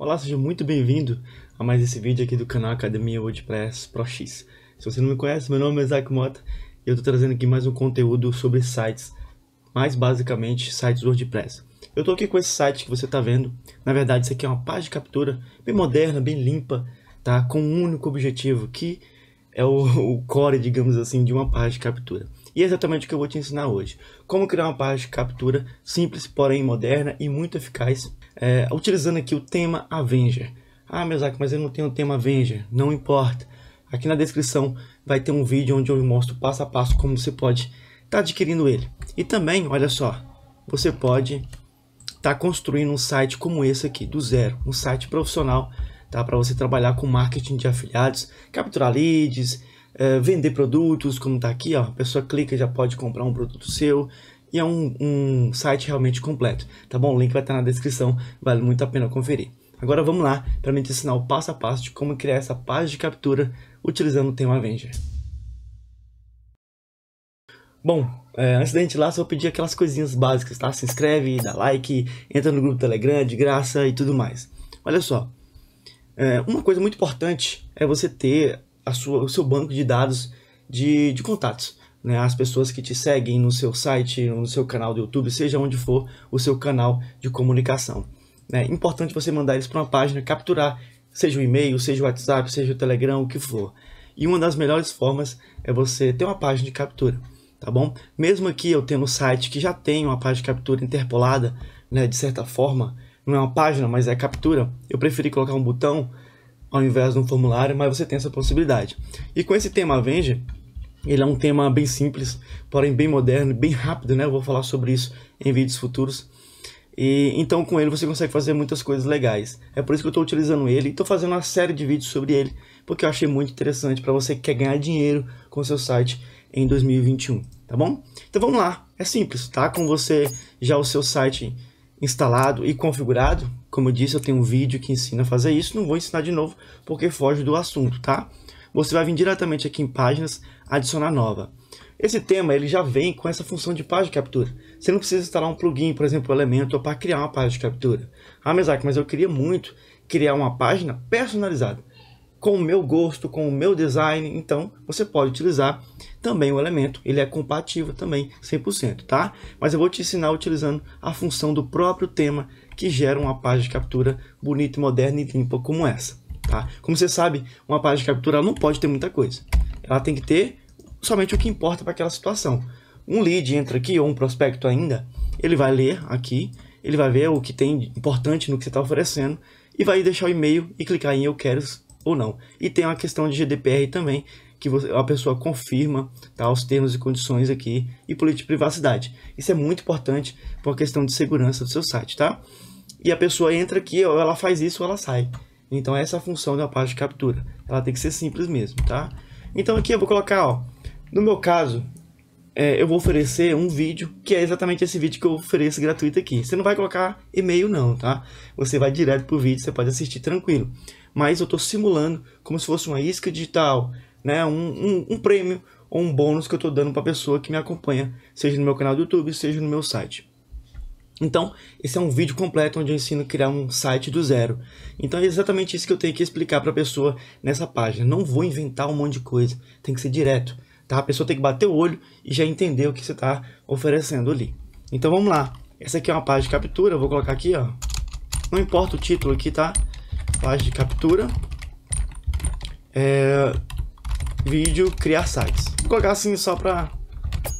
Olá, seja muito bem-vindo a mais esse vídeo aqui do canal Academia WordPress Pro X. Se você não me conhece, meu nome é Isaac Mota e eu estou trazendo aqui mais um conteúdo sobre sites, mais basicamente sites WordPress. Eu estou aqui com esse site que você está vendo, na verdade isso aqui é uma página de captura bem moderna, bem limpa, tá? com um único objetivo, que é o, o core, digamos assim, de uma página de captura. E é exatamente o que eu vou te ensinar hoje. Como criar uma página de captura simples, porém moderna e muito eficaz é, utilizando aqui o tema Avenger. Ah, meu Zac, mas eu não tenho o tema Avenger. Não importa. Aqui na descrição vai ter um vídeo onde eu mostro passo a passo como você pode estar tá adquirindo ele. E também, olha só, você pode estar tá construindo um site como esse aqui, do zero. Um site profissional, tá? Para você trabalhar com marketing de afiliados, capturar leads, é, vender produtos, como está aqui, ó, a pessoa clica já pode comprar um produto seu, e é um, um site realmente completo, tá bom? O link vai estar na descrição, vale muito a pena conferir. Agora vamos lá para me ensinar o passo a passo de como criar essa página de captura utilizando o tema Avenger. Bom, é, antes da gente ir lá, só vou pedir aquelas coisinhas básicas, tá? Se inscreve, dá like, entra no grupo do Telegram de graça e tudo mais. Olha só, é, uma coisa muito importante é você ter a sua, o seu banco de dados de, de contatos né, as pessoas que te seguem no seu site, no seu canal do YouTube, seja onde for o seu canal de comunicação. É importante você mandar eles para uma página, capturar, seja o e-mail, seja o WhatsApp, seja o Telegram, o que for. E uma das melhores formas é você ter uma página de captura, tá bom? Mesmo aqui eu tenho um site que já tem uma página de captura interpolada, né, de certa forma, não é uma página, mas é captura, eu preferi colocar um botão ao invés de um formulário, mas você tem essa possibilidade. E com esse tema Avenger, ele é um tema bem simples, porém bem moderno, bem rápido, né? Eu vou falar sobre isso em vídeos futuros. E então com ele você consegue fazer muitas coisas legais. É por isso que eu estou utilizando ele e estou fazendo uma série de vídeos sobre ele, porque eu achei muito interessante para você que quer ganhar dinheiro com seu site em 2021, tá bom? Então vamos lá, é simples, tá? Com você já o seu site instalado e configurado, como eu disse, eu tenho um vídeo que ensina a fazer isso, não vou ensinar de novo porque foge do assunto, tá? você vai vir diretamente aqui em páginas, adicionar nova. Esse tema ele já vem com essa função de página de captura. Você não precisa instalar um plugin, por exemplo, Elementor, para criar uma página de captura. Ah, Mesac, mas eu queria muito criar uma página personalizada, com o meu gosto, com o meu design. Então, você pode utilizar também o elemento. Ele é compatível também, 100%, tá? Mas eu vou te ensinar utilizando a função do próprio tema que gera uma página de captura bonita, moderna e limpa como essa. Tá? Como você sabe, uma página de captura não pode ter muita coisa. Ela tem que ter somente o que importa para aquela situação. Um lead entra aqui, ou um prospecto ainda, ele vai ler aqui, ele vai ver o que tem importante no que você está oferecendo e vai deixar o e-mail e clicar em eu quero ou não. E tem uma questão de GDPR também, que você, a pessoa confirma tá, os termos e condições aqui e política de privacidade. Isso é muito importante para a questão de segurança do seu site, tá? E a pessoa entra aqui, ou ela faz isso ou ela sai. Então essa é a função da parte de captura. Ela tem que ser simples mesmo, tá? Então aqui eu vou colocar, ó, no meu caso, é, eu vou oferecer um vídeo, que é exatamente esse vídeo que eu ofereço gratuito aqui. Você não vai colocar e-mail não, tá? Você vai direto pro vídeo, você pode assistir tranquilo. Mas eu estou simulando como se fosse uma isca digital, né? Um, um, um prêmio ou um bônus que eu estou dando para a pessoa que me acompanha, seja no meu canal do YouTube, seja no meu site. Então, esse é um vídeo completo onde eu ensino a criar um site do zero. Então, é exatamente isso que eu tenho que explicar para a pessoa nessa página. Não vou inventar um monte de coisa, tem que ser direto, tá? A pessoa tem que bater o olho e já entender o que você está oferecendo ali. Então, vamos lá. Essa aqui é uma página de captura, eu vou colocar aqui, ó. Não importa o título aqui, tá? Página de captura. É... Vídeo criar sites. Vou colocar assim só para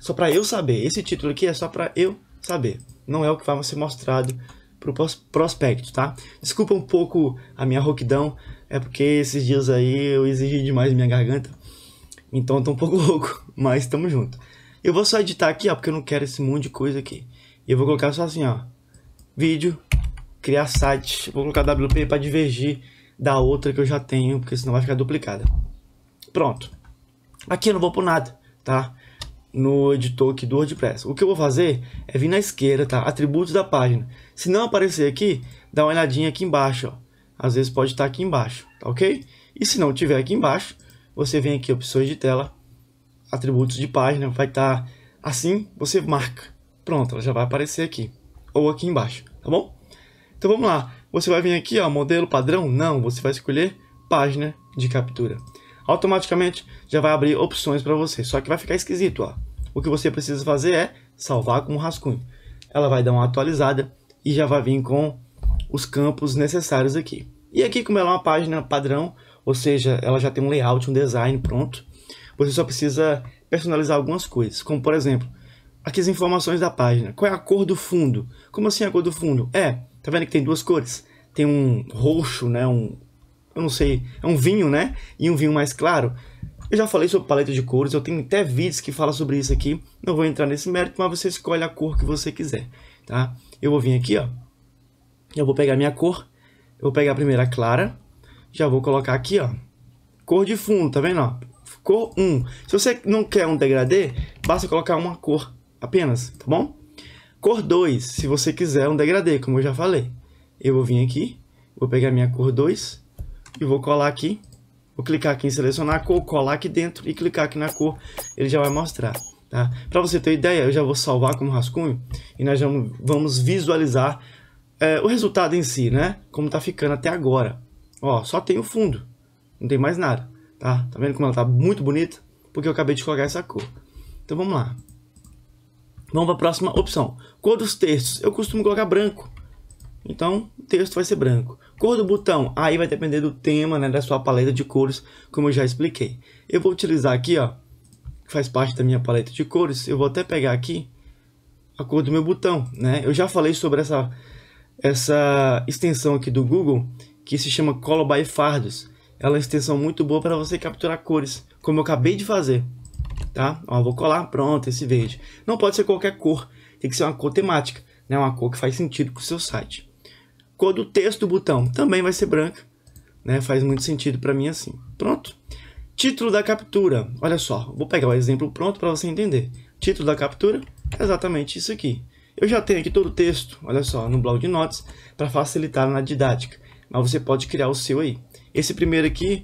só para eu saber. Esse título aqui é só para eu saber não é o que vai ser mostrado para o prospecto, tá? Desculpa um pouco a minha rouquidão, é porque esses dias aí eu exigi demais minha garganta, então tô um pouco louco, mas estamos junto. Eu vou só editar aqui, ó, porque eu não quero esse monte de coisa aqui. E eu vou colocar só assim, ó, vídeo, criar site, vou colocar WP para divergir da outra que eu já tenho, porque senão vai ficar duplicada. Pronto. Aqui eu não vou por nada, tá? no editor aqui do WordPress. O que eu vou fazer é vir na esquerda, tá? Atributos da página. Se não aparecer aqui, dá uma olhadinha aqui embaixo, ó. Às vezes pode estar aqui embaixo, tá ok? E se não tiver aqui embaixo, você vem aqui, opções de tela, atributos de página, vai estar assim, você marca. Pronto, ela já vai aparecer aqui, ou aqui embaixo, tá bom? Então vamos lá, você vai vir aqui, ó, modelo padrão? Não, você vai escolher página de captura automaticamente já vai abrir opções para você. Só que vai ficar esquisito, ó o que você precisa fazer é salvar com o rascunho. Ela vai dar uma atualizada e já vai vir com os campos necessários aqui. E aqui, como ela é uma página padrão, ou seja, ela já tem um layout, um design pronto, você só precisa personalizar algumas coisas, como por exemplo, aqui as informações da página. Qual é a cor do fundo? Como assim a cor do fundo? É, tá vendo que tem duas cores? Tem um roxo, né? Um, eu não sei, é um vinho, né? E um vinho mais claro. Eu já falei sobre paleta de cores, eu tenho até vídeos que falam sobre isso aqui, não vou entrar nesse mérito, mas você escolhe a cor que você quiser, tá? Eu vou vir aqui, ó, eu vou pegar minha cor, eu vou pegar a primeira clara, já vou colocar aqui, ó, cor de fundo, tá vendo, ó? Cor 1. Se você não quer um degradê, basta colocar uma cor apenas, tá bom? Cor 2, se você quiser um degradê, como eu já falei. Eu vou vir aqui, vou pegar minha cor 2 e vou colar aqui Vou clicar aqui em selecionar a cor, colar aqui dentro e clicar aqui na cor, ele já vai mostrar. Tá? Para você ter ideia, eu já vou salvar como rascunho e nós vamos visualizar é, o resultado em si, né? Como tá ficando até agora. Ó, só tem o fundo, não tem mais nada, tá? Tá vendo como ela tá muito bonita? Porque eu acabei de colocar essa cor. Então vamos lá. Vamos para a próxima opção. Cor dos textos. Eu costumo colocar branco, então, o texto vai ser branco. Cor do botão, aí vai depender do tema, né, da sua paleta de cores, como eu já expliquei. Eu vou utilizar aqui, ó, que faz parte da minha paleta de cores, eu vou até pegar aqui a cor do meu botão, né? Eu já falei sobre essa, essa extensão aqui do Google, que se chama Color by Fardos. Ela é uma extensão muito boa para você capturar cores, como eu acabei de fazer, tá? Ó, vou colar, pronto, esse verde. Não pode ser qualquer cor, tem que ser uma cor temática, né? Uma cor que faz sentido com o seu site. Cor do texto do botão também vai ser branca, né? Faz muito sentido para mim assim. Pronto. Título da captura. Olha só, vou pegar o exemplo pronto para você entender. Título da captura, exatamente isso aqui. Eu já tenho aqui todo o texto, olha só, no blog de notas, para facilitar na didática. Mas você pode criar o seu aí. Esse primeiro aqui,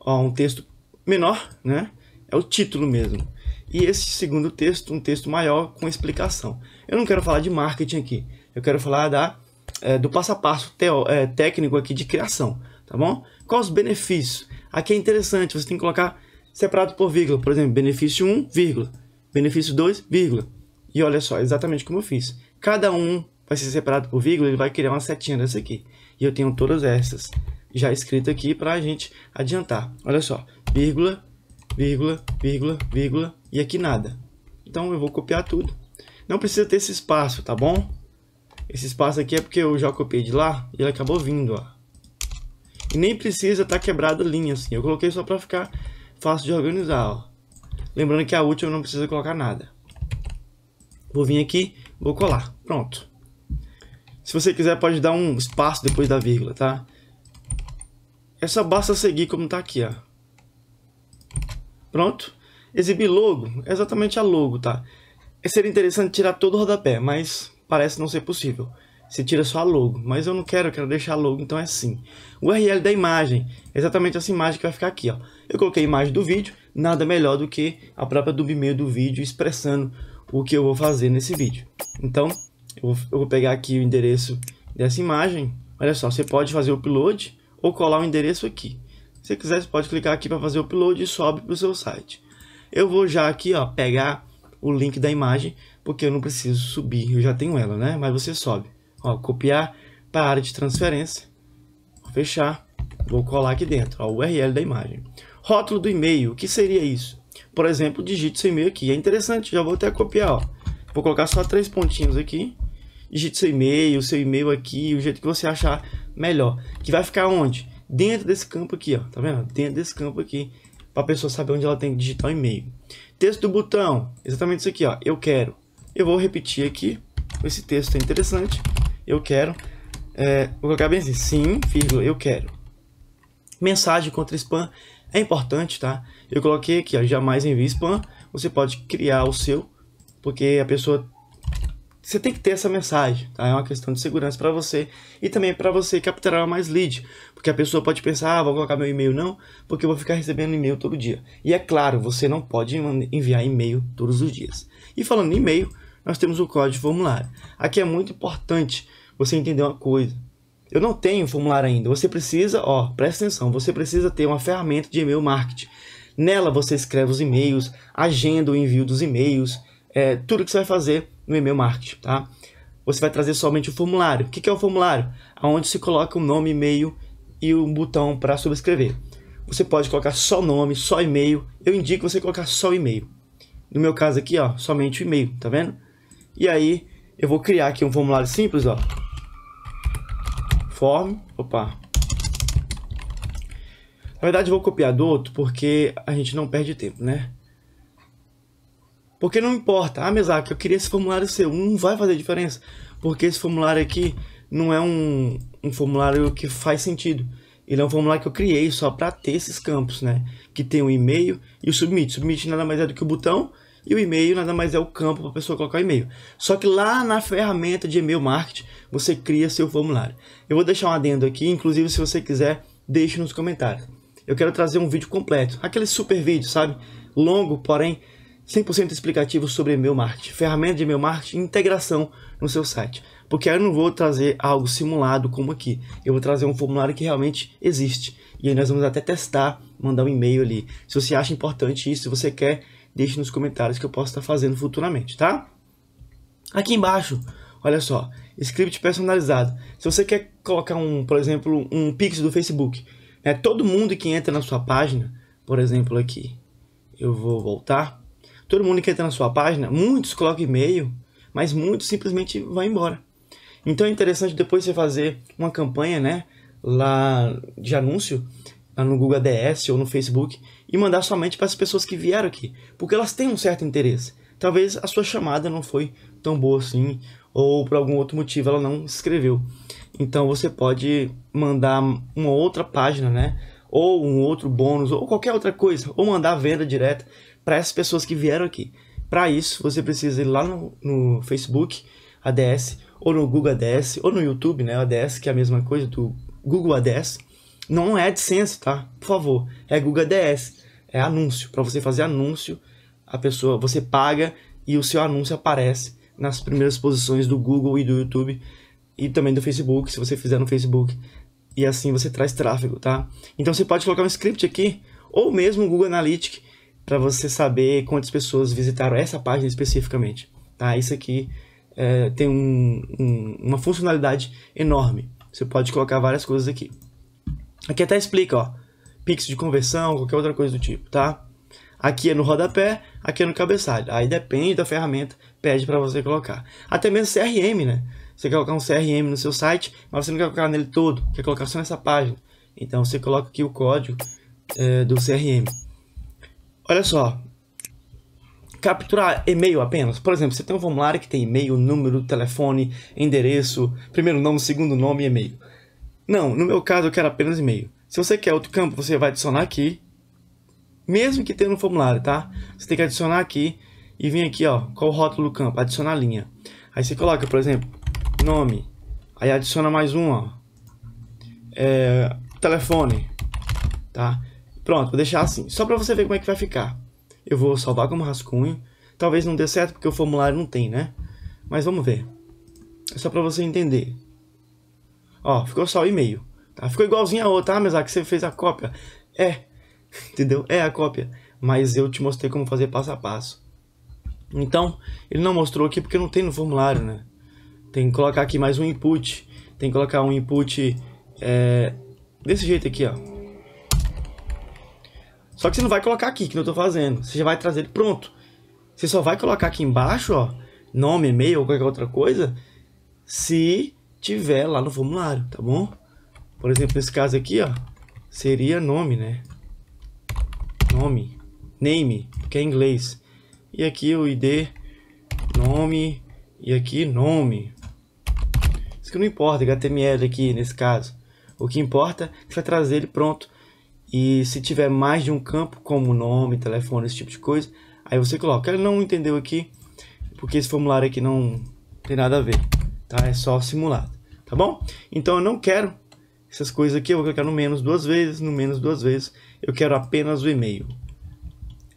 ó, um texto menor, né? É o título mesmo. E esse segundo texto, um texto maior com explicação. Eu não quero falar de marketing aqui. Eu quero falar da é, do passo a passo teo, é, técnico aqui de criação, tá bom? Quais os benefícios? Aqui é interessante, você tem que colocar separado por vírgula, por exemplo, benefício 1, vírgula, benefício 2, vírgula. E olha só, exatamente como eu fiz. Cada um vai ser separado por vírgula, ele vai criar uma setinha dessa aqui. E eu tenho todas essas já escritas aqui para a gente adiantar. Olha só, vírgula, vírgula, vírgula, vírgula, e aqui nada. Então eu vou copiar tudo. Não precisa ter esse espaço, tá bom? Esse espaço aqui é porque eu já copiei de lá e ele acabou vindo, ó. E nem precisa estar tá quebrada a linha, assim. Eu coloquei só para ficar fácil de organizar, ó. Lembrando que a última não precisa colocar nada. Vou vir aqui, vou colar. Pronto. Se você quiser, pode dar um espaço depois da vírgula, tá? É só basta seguir como tá aqui, ó. Pronto. Exibir logo é exatamente a logo, tá? Seria interessante tirar todo o rodapé, mas parece não ser possível. Você tira só a logo, mas eu não quero, eu quero deixar a logo, então é assim. O URL da imagem, é exatamente essa imagem que vai ficar aqui, ó. Eu coloquei a imagem do vídeo, nada melhor do que a própria do do vídeo expressando o que eu vou fazer nesse vídeo. Então, eu vou, eu vou pegar aqui o endereço dessa imagem. Olha só, você pode fazer o upload ou colar o endereço aqui. Se você quiser, você pode clicar aqui para fazer o upload e sobe para o seu site. Eu vou já aqui, ó, pegar o link da imagem porque eu não preciso subir, eu já tenho ela, né? Mas você sobe. Ó, copiar para a área de transferência, fechar, vou colar aqui dentro, ó, o URL da imagem. Rótulo do e-mail, o que seria isso? Por exemplo, digite seu e-mail aqui, é interessante, já vou até copiar, ó. Vou colocar só três pontinhos aqui, digite seu e-mail, seu e-mail aqui, o jeito que você achar melhor. Que vai ficar onde? Dentro desse campo aqui, ó, tá vendo? Dentro desse campo aqui, para a pessoa saber onde ela tem que digitar o e-mail. Texto do botão, exatamente isso aqui, ó, eu quero eu vou repetir aqui, esse texto é interessante, eu quero, é, vou colocar bem assim, sim, vírgula, eu quero. Mensagem contra spam é importante, tá? Eu coloquei aqui, ó, jamais envie spam, você pode criar o seu, porque a pessoa... Você tem que ter essa mensagem, tá? É uma questão de segurança para você e também para você capturar mais lead, porque a pessoa pode pensar, ah, vou colocar meu e-mail não, porque eu vou ficar recebendo e-mail todo dia. E é claro, você não pode enviar e-mail todos os dias. E falando em e-mail, nós temos o código de formulário. Aqui é muito importante você entender uma coisa. Eu não tenho formulário ainda. Você precisa, ó, presta atenção, você precisa ter uma ferramenta de e-mail marketing. Nela você escreve os e-mails, agenda o envio dos e-mails, é, tudo que você vai fazer no e-mail marketing, tá? Você vai trazer somente o formulário. O que é o formulário? Aonde se coloca o nome, e-mail e o botão para subscrever. Você pode colocar só nome, só e-mail. Eu indico você colocar só e-mail. No meu caso aqui, ó, somente o e-mail, tá vendo? E aí, eu vou criar aqui um formulário simples, ó. Form, opa. Na verdade, eu vou copiar do outro, porque a gente não perde tempo, né? Porque não importa. Ah, Mesac, eu queria esse formulário seu. Não hum, vai fazer diferença. Porque esse formulário aqui não é um, um formulário que faz sentido. Ele é um formulário que eu criei só para ter esses campos, né? Que tem o e-mail e o submit. Submit nada mais é do que o botão e o e-mail nada mais é o campo para a pessoa colocar o e-mail. Só que lá na ferramenta de e-mail marketing, você cria seu formulário. Eu vou deixar um adendo aqui, inclusive se você quiser, deixe nos comentários. Eu quero trazer um vídeo completo, aquele super vídeo, sabe? Longo, porém 100% explicativo sobre e-mail marketing, ferramenta de e-mail marketing, integração no seu site. Porque eu não vou trazer algo simulado como aqui. Eu vou trazer um formulário que realmente existe. E aí nós vamos até testar, mandar um e-mail ali. Se você acha importante isso, se você quer deixe nos comentários que eu posso estar fazendo futuramente, tá? Aqui embaixo, olha só, script personalizado. Se você quer colocar um, por exemplo, um pix do Facebook, né? todo mundo que entra na sua página, por exemplo aqui, eu vou voltar. Todo mundo que entra na sua página, muitos colocam e-mail, mas muitos simplesmente vão embora. Então é interessante depois você fazer uma campanha, né, lá de anúncio, no Google ADS ou no Facebook e mandar somente para as pessoas que vieram aqui, porque elas têm um certo interesse. Talvez a sua chamada não foi tão boa assim, ou por algum outro motivo ela não escreveu. Então você pode mandar uma outra página, né? Ou um outro bônus, ou qualquer outra coisa, ou mandar venda direta para essas pessoas que vieram aqui. Para isso, você precisa ir lá no, no Facebook ADS, ou no Google ADS, ou no YouTube, né? ADS, que é a mesma coisa do Google ADS não é AdSense, tá? Por favor. É Google ADS. É anúncio. Para você fazer anúncio, a pessoa, você paga e o seu anúncio aparece nas primeiras posições do Google e do YouTube e também do Facebook, se você fizer no Facebook. E assim você traz tráfego, tá? Então você pode colocar um script aqui ou mesmo o Google Analytics para você saber quantas pessoas visitaram essa página especificamente, tá? Isso aqui é, tem um, um, uma funcionalidade enorme. Você pode colocar várias coisas aqui. Aqui até explica, ó, pixel de conversão, qualquer outra coisa do tipo, tá? Aqui é no rodapé, aqui é no cabeçalho. Aí depende da ferramenta, pede para você colocar. Até mesmo CRM, né? Você quer colocar um CRM no seu site, mas você não quer colocar nele todo, quer colocar só nessa página. Então você coloca aqui o código é, do CRM. Olha só, capturar e-mail apenas. Por exemplo, você tem um formulário que tem e-mail, número, telefone, endereço, primeiro nome, segundo nome e e-mail. Não, no meu caso eu quero apenas e-mail. Se você quer outro campo, você vai adicionar aqui. Mesmo que tenha no formulário, tá? Você tem que adicionar aqui e vir aqui, ó, qual o rótulo do campo, adicionar linha. Aí você coloca, por exemplo, nome. Aí adiciona mais um, ó. É, telefone, tá? Pronto, vou deixar assim, só para você ver como é que vai ficar. Eu vou salvar como rascunho. Talvez não dê certo porque o formulário não tem, né? Mas vamos ver. É só para você entender. Ó, ficou só o e-mail. Tá? Ficou igualzinho a outra. Ah, mas que você fez a cópia. É, entendeu? É a cópia. Mas eu te mostrei como fazer passo a passo. Então, ele não mostrou aqui porque não tem no formulário, né? Tem que colocar aqui mais um input. Tem que colocar um input é, desse jeito aqui, ó. Só que você não vai colocar aqui, que eu tô fazendo. Você já vai trazer ele pronto. Você só vai colocar aqui embaixo, ó, nome, e-mail ou qualquer outra coisa, se tiver lá no formulário, tá bom? Por exemplo, esse caso aqui, ó, seria nome, né? Nome, name, que é em inglês. E aqui o ID, nome, e aqui nome. Isso que não importa, HTML aqui nesse caso. O que importa é que vai trazer ele pronto. E se tiver mais de um campo, como nome, telefone, esse tipo de coisa, aí você coloca. Ele não entendeu aqui, porque esse formulário aqui não tem nada a ver, tá? É só simulado tá bom? Então eu não quero essas coisas aqui, eu vou clicar no menos duas vezes, no menos duas vezes, eu quero apenas o e-mail.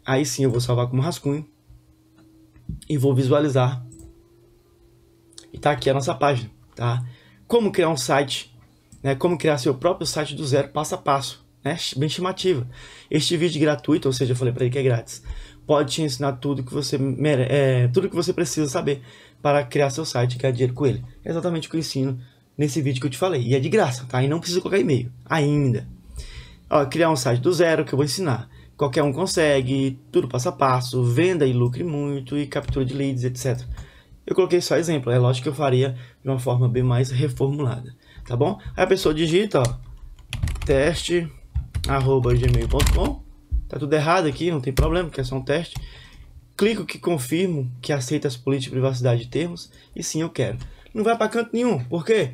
Aí sim eu vou salvar como rascunho e vou visualizar. E tá aqui a nossa página, tá? Como criar um site, né? Como criar seu próprio site do zero, passo a passo, né? Bem estimativa. Este vídeo é gratuito, ou seja, eu falei para ele que é grátis, pode te ensinar tudo que você mere... é, tudo que você precisa saber para criar seu site e ganhar dinheiro com ele. É exatamente o que eu ensino nesse vídeo que eu te falei. E é de graça, tá? E não precisa colocar e-mail ainda. Ó, criar um site do zero que eu vou ensinar. Qualquer um consegue, tudo passo a passo, venda e lucre muito e captura de leads, etc. Eu coloquei só exemplo, é lógico que eu faria de uma forma bem mais reformulada, tá bom? Aí a pessoa digita, ó, teste, arroba gmail.com, tá tudo errado aqui, não tem problema, porque é só um teste. Clico que confirmo que aceita as políticas de privacidade e termos, e sim, eu quero. Não vai para canto nenhum, por quê?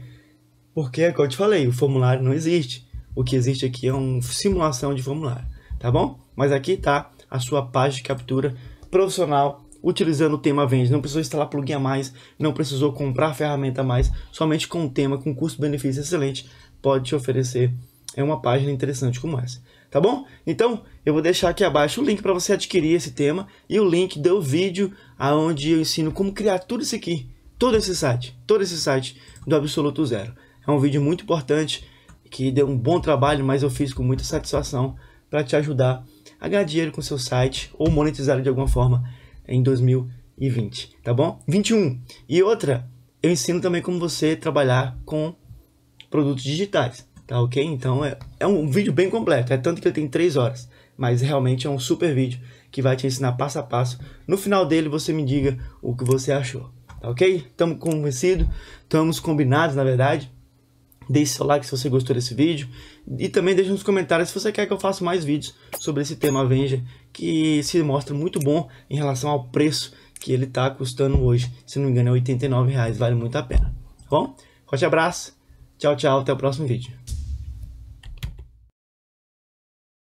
Porque é o que eu te falei, o formulário não existe. O que existe aqui é uma simulação de formulário, tá bom? Mas aqui está a sua página de captura profissional utilizando o tema Vende. Não precisou instalar plugin a mais, não precisou comprar ferramenta a mais, somente com o tema, com custo-benefício excelente, pode te oferecer é uma página interessante como essa. Tá bom? Então, eu vou deixar aqui abaixo o link para você adquirir esse tema e o link do vídeo aonde eu ensino como criar tudo isso aqui, todo esse site, todo esse site do Absoluto Zero. É um vídeo muito importante que deu um bom trabalho, mas eu fiz com muita satisfação para te ajudar a ganhar dinheiro com seu site ou monetizar de alguma forma em 2020, tá bom? 21. E outra, eu ensino também como você trabalhar com produtos digitais, tá ok? Então é, é um vídeo bem completo, é tanto que ele tem 3 horas, mas realmente é um super vídeo que vai te ensinar passo a passo. No final dele você me diga o que você achou, tá ok? Estamos convencidos, estamos combinados na verdade. Deixe seu like se você gostou desse vídeo e também deixe nos comentários se você quer que eu faça mais vídeos sobre esse tema Avenger que se mostra muito bom em relação ao preço que ele está custando hoje. Se não me engano é R$89,00, vale muito a pena. Tá bom? Forte abraço, tchau, tchau, até o próximo vídeo.